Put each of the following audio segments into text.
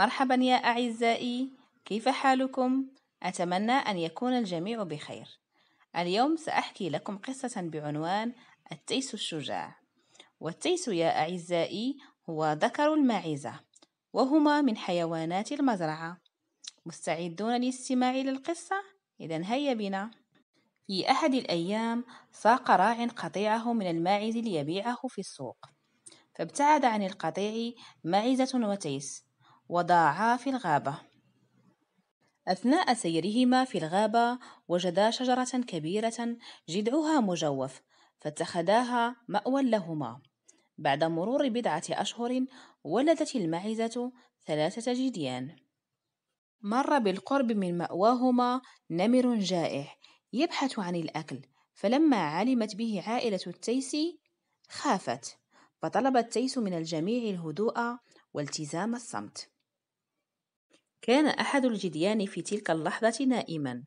مرحبا يا أعزائي كيف حالكم؟ أتمنى أن يكون الجميع بخير اليوم سأحكي لكم قصة بعنوان التيس الشجاع والتيس يا أعزائي هو ذكر الماعزة وهما من حيوانات المزرعة مستعدون للاستماع للقصة؟ إذا هيا بنا في أحد الأيام ساق راع قطيعه من الماعز ليبيعه في السوق فابتعد عن القطيع ماعزة وتيس وضاعا في الغابة أثناء سيرهما في الغابة وجدا شجرة كبيرة جذعها مجوف فاتخذاها مأوى لهما بعد مرور بضعة أشهر ولدت المعزة ثلاثة جديان مر بالقرب من مأواهما نمر جائع يبحث عن الأكل فلما علمت به عائلة التيس خافت فطلب التيس من الجميع الهدوء والتزام الصمت كان أحد الجديان في تلك اللحظة نائما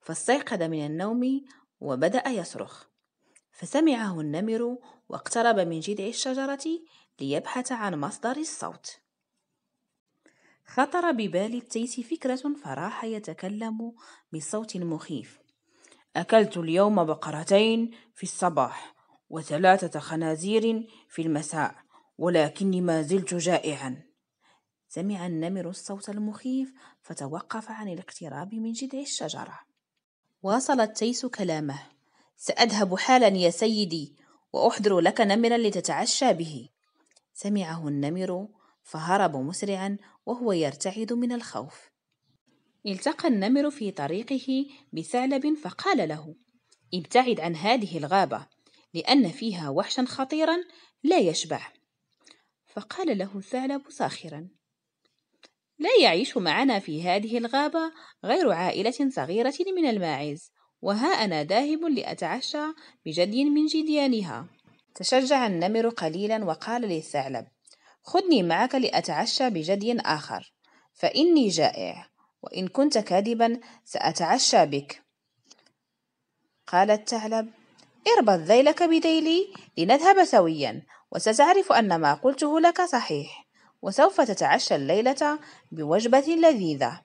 فاستيقظ من النوم وبدأ يصرخ فسمعه النمر واقترب من جذع الشجرة ليبحث عن مصدر الصوت خطر ببال التيس فكرة فراح يتكلم بصوت مخيف أكلت اليوم بقرتين في الصباح وثلاثة خنازير في المساء ولكني ما زلت جائعا سمع النمر الصوت المخيف فتوقف عن الاقتراب من جذع الشجرة واصل التيس كلامه سأذهب حالا يا سيدي وأحضر لك نمرا لتتعشى به سمعه النمر فهرب مسرعا وهو يرتعد من الخوف التقى النمر في طريقه بثعلب فقال له ابتعد عن هذه الغابة لأن فيها وحشا خطيرا لا يشبع فقال له الثعلب ساخرا لا يعيش معنا في هذه الغابة غير عائلة صغيرة من الماعز وها أنا ذاهب لأتعشى بجدي من جديانها تشجع النمر قليلا وقال للثعلب خذني معك لأتعشى بجدي آخر فإني جائع وإن كنت كاذبا سأتعشى بك قال الثعلب اربط ذيلك بذيلي لنذهب سويا وستعرف أن ما قلته لك صحيح وسوف تتعشى الليلة بوجبة لذيذة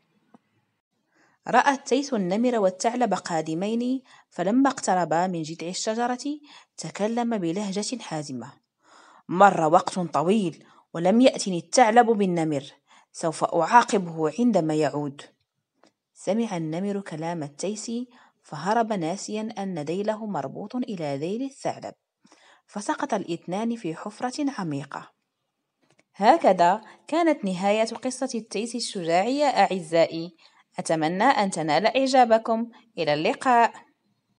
رأت تيس النمر والثعلب قادمين فلما اقتربا من جذع الشجرة تكلم بلهجة حازمة مر وقت طويل ولم يأتني الثعلب بالنمر سوف أعاقبه عندما يعود سمع النمر كلام التيس فهرب ناسيا أن ذيله مربوط إلى ذيل الثعلب فسقط الاثنان في حفرة عميقة هكذا كانت نهاية قصة التيس الشجاع يا أعزائي أتمنى أن تنال إعجابكم إلى اللقاء